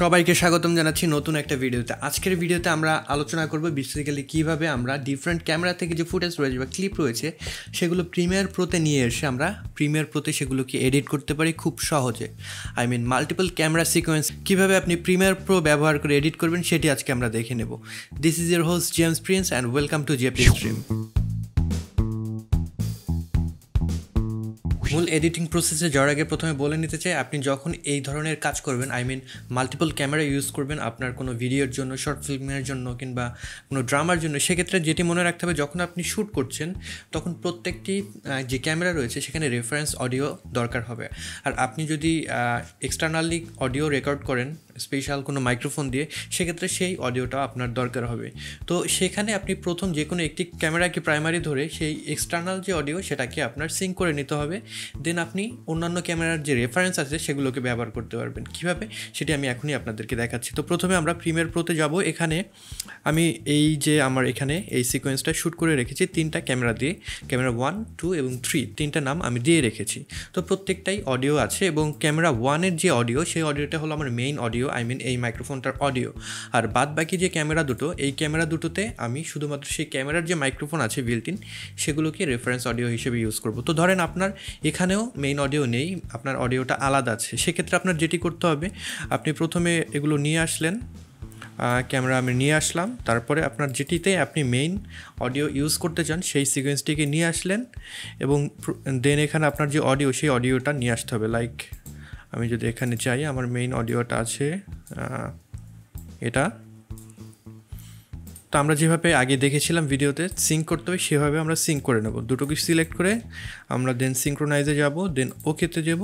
সবাইকে স্বাগতম জানাচ্ছি নতুন একটা ভিডিওতে আজকের ভিডিওতে আমরা আলোচনা করব বেসিক্যালি কীভাবে আমরা ডিফারেন্ট ক্যামেরা থেকে যে ফুটেজ রয়েছে বা ক্লিপ রয়েছে সেগুলো প্রিমিয়ার প্রোতে নিয়ে এসে আমরা প্রিমিয়ার প্রোতে সেগুলোকে এডিট করতে পারি খুব সহজে I mean multiple camera sequence কীভাবে আপনি প্রিমিয়ার প্রো ব্যবহার করে এডিট করবেন সেটি আজকে আমরা দেখে নেব this is your host James Prince and welcome to JP stream মূল এডিটিং প্রসেসে যাওয়ার আগে প্রথমে বলে নিতে চাই আপনি যখন এই ধরনের কাজ করবেন I mean multiple camera use করবেন আপনার কোনো ভিডিওর জন্য শর্ট ফিল্মের জন্য কিংবা কোনো ড্রামার জন্য সেক্ষেত্রে যেটি মনে রাখতে হবে যখন আপনি শ্যুট করছেন তখন প্রত্যেকটি যে ক্যামেরা রয়েছে সেখানে রেফারেন্স অডিও দরকার হবে আর আপনি যদি এক্সটার্নালি অডিও রেকর্ড করেন স্পেশাল কোনো মাইক্রোফোন দিয়ে সেক্ষেত্রে সেই অডিওটা আপনার দরকার হবে তো সেখানে আপনি প্রথম যে কোনো একটি ক্যামেরাকে প্রাইমারি ধরে সেই এক্সটার্নাল যে অডিও সেটাকে আপনার সিঙ্ক করে নিতে হবে দেন আপনি অন্যান্য ক্যামেরার যে রেফারেন্স আছে সেগুলোকে ব্যবহার করতে পারবেন কিভাবে সেটি আমি এখনই আপনাদেরকে দেখাচ্ছি তো প্রথমে আমরা প্রিমিয়ার প্রোতে যাব এখানে আমি এই যে আমার এখানে এই সিকোয়েন্সটা শ্যুট করে রেখেছি তিনটা ক্যামেরা দিয়ে ক্যামেরা ওয়ান টু এবং থ্রি তিনটা নাম আমি দিয়ে রেখেছি তো প্রত্যেকটাই অডিও আছে এবং ক্যামেরা ওয়ানের যে অডিও সেই অডিওটা হলো আমার main audio audio I mean এই মাইক্রোফোনটার অডিও আর বাদ বাকি যে ক্যামেরা দুটো এই ক্যামেরা দুটোতে আমি শুধুমাত্র সেই ক্যামেরার যে মাইক্রোফোন আছে বিল্টিন সেগুলোকে রেফারেন্স অডিও হিসেবে ইউজ করব তো ধরেন আপনার এখানেও মেইন অডিও নেই আপনার অডিওটা আলাদা আছে সেক্ষেত্রে আপনার যেটি করতে হবে আপনি প্রথমে এগুলো নিয়ে আসলেন ক্যামেরা আমি নিয়ে আসলাম তারপরে আপনার যেটিতে আপনি মেইন অডিও ইউজ করতে চান সেই সিকোয়েন্সটিকে নিয়ে আসলেন এবং দেন এখানে আপনার যে অডিও সেই অডিওটা নিয়ে আসতে হবে লাইক আমি যদি এখানে চাই আমার মেইন অডিওটা আছে এটা তো আমরা যেভাবে আগে দেখেছিলাম ভিডিওতে সিঙ্ক করতে হবে সেভাবে আমরা সিঙ্ক করে নেব দুটোকে সিলেক্ট করে আমরা দেন সিঙ্ক্রোনাইজে যাব দেন ওকেতে যাব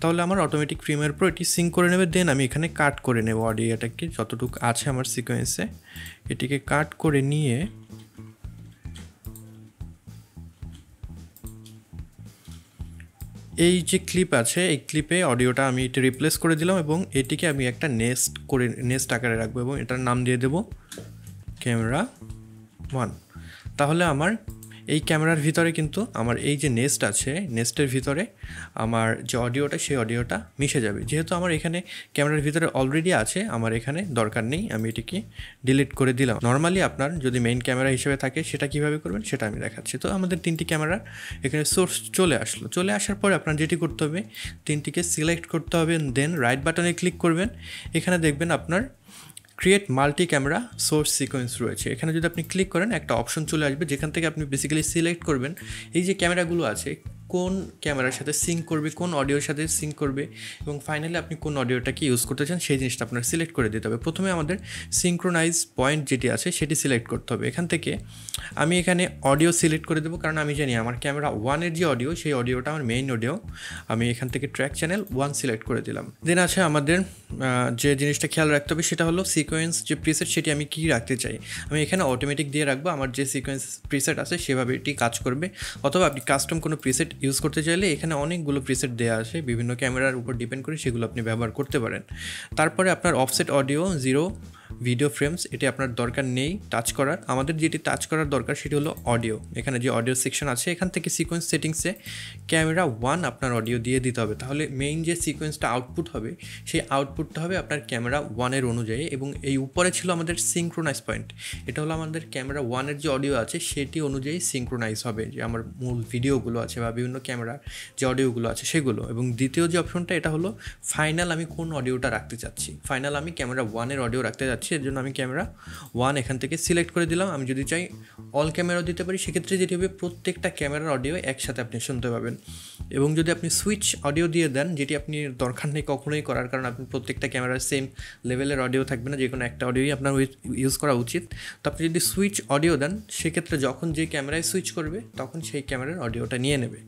তাহলে আমার অটোমেটিক ফ্রিমের উপর এটি সিঙ্ক করে নেবে দেন আমি এখানে কাট করে নেব অডিওটাকে যতটুকু আছে আমার সিকোয়েন্সে এটিকে কাট করে নিয়ে এই যে ক্লিপ আছে এই ক্লিপে অডিওটা আমি এটি রিপ্লেস করে দিলাম এবং এটিকে আমি একটা নেস্ট করে নেস্ট আকারে রাখবো এবং এটার নাম দিয়ে দেব ক্যামেরা ওয়ান তাহলে আমার এই ক্যামেরার ভিতরে কিন্তু আমার এই যে নেস্ট আছে নেস্টের ভিতরে আমার যে অডিওটা সেই অডিওটা মিশে যাবে যেহেতু আমার এখানে ক্যামেরার ভিতরে অলরেডি আছে আমার এখানে দরকার নেই আমি এটিকে ডিলিট করে দিলাম নর্মালি আপনার যদি মেইন ক্যামেরা হিসেবে থাকে সেটা কিভাবে করবেন সেটা আমি দেখাচ্ছি তো আমাদের তিনটি ক্যামেরা এখানে সোর্স চলে আসলো চলে আসার পরে আপনার যেটি করতে হবে তিনটিকে সিলেক্ট করতে হবে দেন রাইট বাটনে ক্লিক করবেন এখানে দেখবেন আপনার create multi camera source sequence রয়েছে এখানে যদি আপনি ক্লিক করেন একটা অপশন চলে আসবে যেখান থেকে আপনি বেসিক্যালি সিলেক্ট করবেন এই যে ক্যামেরাগুলো আছে কোন ক্যামেরার সাথে সিঙ্ক করবে কোন অডিওর সাথে সিঙ্ক করবে এবং ফাইনালি আপনি কোন অডিওটাকে ইউজ করতে চান সেই জিনিসটা আপনার সিলেক্ট করে দিতে হবে প্রথমে আমাদের সিঙ্ক্রোনাইজ পয়েন্ট যেটি আছে সেটি সিলেক্ট করতে হবে এখান থেকে আমি এখানে অডিও সিলেক্ট করে দেবো কারণ আমি জানি আমার ক্যামেরা ওয়ানের যে অডিও সেই অডিওটা আমার মেইন অডিও আমি এখান থেকে ট্র্যাক চ্যানেল ওয়ান সিলেক্ট করে দিলাম দেন আছে আমাদের যে জিনিসটা খেয়াল রাখতে হবে সেটা হলো সিকোয়েন্স যে প্রিসেট সেটি আমি কী রাখতে চাই আমি এখানে অটোমেটিক দিয়ে রাখবো আমার যে সিকোয়েন্স প্রিসেট আছে সেভাবে এটি কাজ করবে অথবা আপনি কাস্টম কোনো প্রিসেট ইউজ করতে চাইলে এখানে অনেকগুলো প্রিসেট দেওয়া আছে বিভিন্ন ক্যামেরার উপর ডিপেন্ড করে সেগুলো আপনি ব্যবহার করতে পারেন তারপরে আপনার offset audio zero video frames এটি আপনার দরকার নেই টাচ করার আমাদের যেটি টাচ করার দরকার সেটি হলো অডিও এখানে যে অডিও সেকশন আছে এখান থেকে সিকোয়েন্স সেটিংসে ক্যামেরা ওয়ান আপনার অডিও দিয়ে দিতে হবে তাহলে মেইন যে সিকোয়েন্সটা আউটপুট হবে সেই আউটপুটটা হবে আপনার ক্যামেরা ওয়ানের অনুযায়ী এবং এই উপরে ছিল আমাদের সিঙ্ক্রোনাইজ পয়েন্ট এটা হলো আমাদের ক্যামেরা ওয়ানের যে অডিও আছে সেটি অনুযায়ী সিঙ্ক্রোনাইজ হবে যে আমার মূল ভিডিওগুলো আছে বা বিভিন্ন ক্যামেরার যে অডিওগুলো আছে সেগুলো এবং দ্বিতীয় যে অপশনটা এটা হলো ফাইনাল আমি কোন অডিওটা রাখতে চাচ্ছি ফাইনাল আমি ক্যামেরা ওয়ানের অডিও রাখতে চাচ্ছি পাচ্ছি এর জন্য আমি ক্যামেরা ওয়ান এখান থেকে সিলেক্ট করে দিলাম আমি যদি চাই অল ক্যামেরা দিতে পারি সেক্ষেত্রে যেটি হবে প্রত্যেকটা ক্যামেরার অডিও একসাথে আপনি শুনতে পাবেন এবং যদি আপনি সুইচ অডিও দিয়ে দেন যেটি আপনি দরকার নেই কখনোই করার কারণ আপনি প্রত্যেকটা ক্যামেরার সেম লেভেলের অডিও থাকবে না যে কোনো একটা অডিওই আপনার ইউজ করা উচিত তো আপনি যদি সুইচ অডিও দেন সেক্ষেত্রে যখন যে ক্যামেরায় সুইচ করবে তখন সেই ক্যামেরার অডিওটা নিয়ে নেবে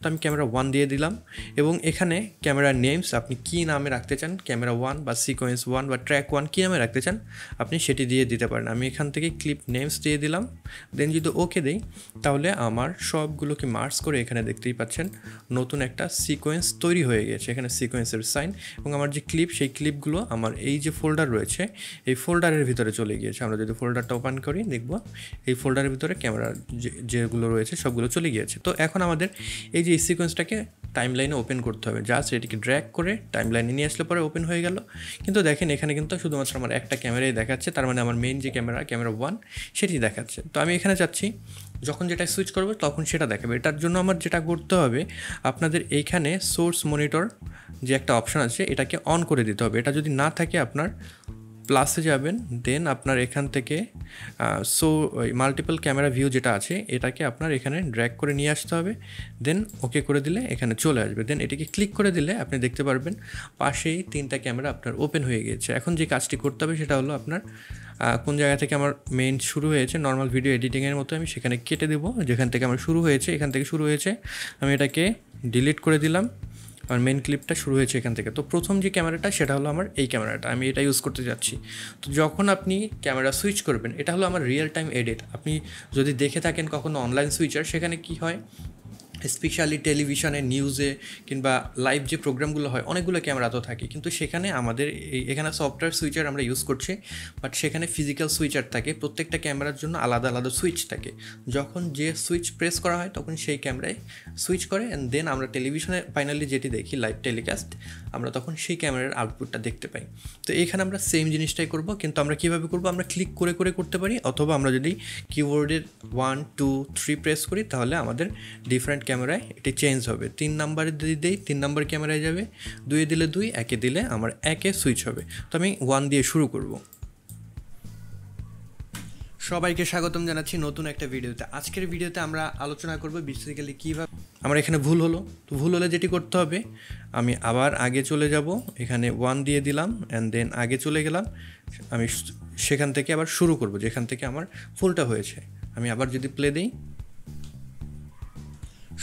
তো আমি ক্যামেরা ওয়ান দিয়ে দিলাম এবং এখানে ক্যামেরার নেমস আপনি কী নামে রাখতে চান ক্যামেরা ওয়ান বা সিকোয়েন্স ওয়ান বা ট্র্যাক ওয়ান কী নামে রাখতে চান আপনি সেটি দিয়ে দিতে পারেন আমি এখান থেকে ক্লিপ নেমস দিয়ে দিলাম দেন যদি ওকে দিই তাহলে আমার সবগুলোকে মার্কস করে এখানে দেখতেই পাচ্ছেন নতুন একটা সিকোয়েন্স তৈরি হয়ে গেছে এখানে সিকোয়েন্সের সাইন এবং আমার যে ক্লিপ সেই ক্লিপগুলো আমার এই যে ফোল্ডার রয়েছে এই ফোল্ডারের ভিতরে চলে গিয়েছে আমরা যদি ফোল্ডারটা ওপেন করি দেখব এই ফোল্ডারের ভিতরে ক্যামেরা যেগুলো রয়েছে সবগুলো চলে গিয়েছে তো এখন আমাদের এই যে সিকোয়েন্সটাকে টাইম লাইনে ওপেন করতে হবে জাস্ট এটিকে ড্র্যাক করে টাইম লাইনে নিয়ে আসলে পরে ওপেন হয়ে গেল কিন্তু দেখেন এখানে কিন্তু শুধুমাত্র আমার একটা ক্যামেরা ক্যামেরাই দেখাচ্ছে তার মানে আমার মেন যে ক্যামেরা ক্যামেরা ওয়ান সেটি দেখাচ্ছে তো আমি এখানে চাচ্ছি যখন যেটা সুইচ করবো তখন সেটা দেখাবে এটার জন্য আমার যেটা করতে হবে আপনাদের এইখানে সোর্স মনিটর যে একটা অপশান আছে এটাকে অন করে দিতে হবে এটা যদি না থাকে আপনার প্লাসে যাবেন দেন আপনার এখান থেকে সো মাল্টিপল ক্যামেরা ভিউ যেটা আছে এটাকে আপনার এখানে ড্র্যাক করে নিয়ে আসতে হবে দেন ওকে করে দিলে এখানে চলে আসবে দেন এটিকে ক্লিক করে দিলে আপনি দেখতে পারবেন পাশেই তিনটা ক্যামেরা আপনার ওপেন হয়ে গিয়েছে এখন যে কাজটি করতে হবে সেটা হলো আপনার কোন জায়গা থেকে আমার মেইন শুরু হয়েছে নর্মাল ভিডিও এডিটিংয়ের মতো আমি সেখানে কেটে দেবো যেখান থেকে আমার শুরু হয়েছে এখান থেকে শুরু হয়েছে আমি এটাকে ডিলিট করে দিলাম আমার মেন ক্লিপটা শুরু হয়েছে এখান থেকে তো প্রথম যে ক্যামেরাটা সেটা হলো আমার এই ক্যামেরাটা আমি এটা ইউজ করতে যাচ্ছি তো যখন আপনি ক্যামেরা সুইচ করবেন এটা হলো আমার রিয়েল টাইম এডিট আপনি যদি দেখে থাকেন কখনো অনলাইন সুইচার সেখানে কি হয় স্পেশালি টেলিভিশনে নিউজে কিংবা লাইভ যে প্রোগ্রামগুলো হয় অনেকগুলো ক্যামেরা তো থাকে কিন্তু সেখানে আমাদের এখানে সফটওয়্যার সুইচার আমরা ইউজ করছি বাট সেখানে ফিজিক্যাল সুইচার থাকে প্রত্যেকটা ক্যামেরার জন্য আলাদা আলাদা সুইচ থাকে যখন যে সুইচ প্রেস করা হয় তখন সেই ক্যামেরায় সুইচ করে অ্যান্ড দেন আমরা টেলিভিশনে ফাইনালি যেটি দেখি লাইভ টেলিকাস্ট আমরা তখন সেই ক্যামেরার আউটপুটটা দেখতে পাই তো এখানে আমরা সেম জিনিসটাই করব কিন্তু আমরা কীভাবে করব আমরা ক্লিক করে করে করতে পারি অথবা আমরা যদি কিবোর্ডের ওয়ান টু থ্রি প্রেস করি তাহলে আমাদের ডিফারেন্ট ক্যামেরায় এটি চেঞ্জ হবে তিন নাম্বারে যদি দিই তিন নাম্বার ক্যামেরায় যাবে দুয়ে দিলে দুই একে দিলে আমার একে সুইচ হবে তো আমি ওয়ান দিয়ে শুরু করব সবাইকে স্বাগতম জানাচ্ছি নতুন একটা ভিডিওতে আজকের ভিডিওতে আমরা আলোচনা করব বেসিক্যালি কীভাবে আমার এখানে ভুল হলো তো ভুল হলে যেটি করতে হবে আমি আবার আগে চলে যাব এখানে ওয়ান দিয়ে দিলাম অ্যান্ড দেন আগে চলে গেলাম আমি সেখান থেকে আবার শুরু করব যেখান থেকে আমার ফুলটা হয়েছে আমি আবার যদি প্লে দিই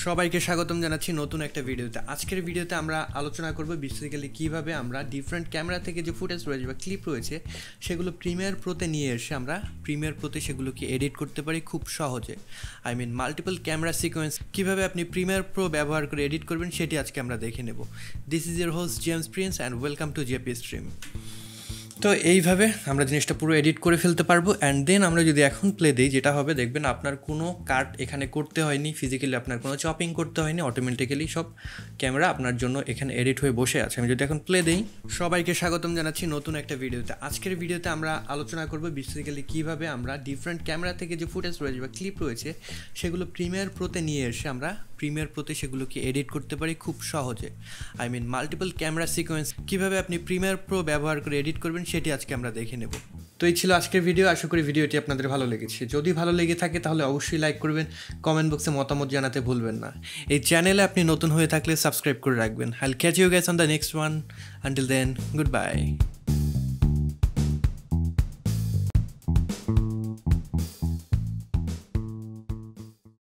সবাইকে স্বাগতম জানাচ্ছি নতুন একটা ভিডিওতে আজকের ভিডিওতে আমরা আলোচনা করব বেসিক্যালি কীভাবে আমরা ডিফারেন্ট ক্যামেরা থেকে যে ফুটেজ রয়েছে বা ক্লিপ রয়েছে সেগুলো প্রিমিয়ার প্রোতে নিয়ে এসে আমরা প্রিমিয়ার প্রোতে সেগুলোকে এডিট করতে পারি খুব সহজে I mean multiple camera sequence কীভাবে আপনি প্রিমিয়ার প্রো ব্যবহার করে এডিট করবেন সেটি আজকে আমরা দেখে নেব this is your host James Prince and welcome to JP Stream তো এইভাবে আমরা জিনিসটা পুরো এডিট করে ফেলতে পারবো অ্যান্ড দেন আমরা যদি এখন প্লে দিই যেটা হবে দেখবেন আপনার কোনো কাট এখানে করতে হয়নি ফিজিক্যালি আপনার কোনো চপিং করতে হয়নি অটোমেটিক্যালি সব ক্যামেরা আপনার জন্য এখানে এডিট হয়ে বসে আছে আমি যদি এখন প্লে দিই সবাইকে স্বাগতম জানাচ্ছি নতুন একটা ভিডিওতে আজকের ভিডিওতে আমরা আলোচনা করবো বেসিক্যালি কীভাবে আমরা ডিফারেন্ট ক্যামেরা থেকে যে ফুটেজ রয়েছে বা ক্লিপ রয়েছে সেগুলো প্রিমিয়ার প্রোতে নিয়ে এসে আমরা প্রিমিয়ার প্রোতে সেগুলোকে এডিট করতে পারি খুব সহজে I mean multiple camera sequence কীভাবে আপনি প্রিমিয়ার প্রো ব্যবহার করে এডিট করবেন সেটি আজকে আমরা দেখে নেব তো এই ছিল আজকের ভিডিও আশা করি ভিডিওটি আপনাদের ভালো লেগেছে যদি ভালো লেগে থাকে তাহলে অবশ্যই লাইক করবেন কমেন্ট বক্সে মতামত জানাতে ভুলবেন না এই চ্যানেলে আপনি নতুন হয়ে থাকলে সাবস্ক্রাইব করে রাখবেন I'll catch you guys on the next one until then good by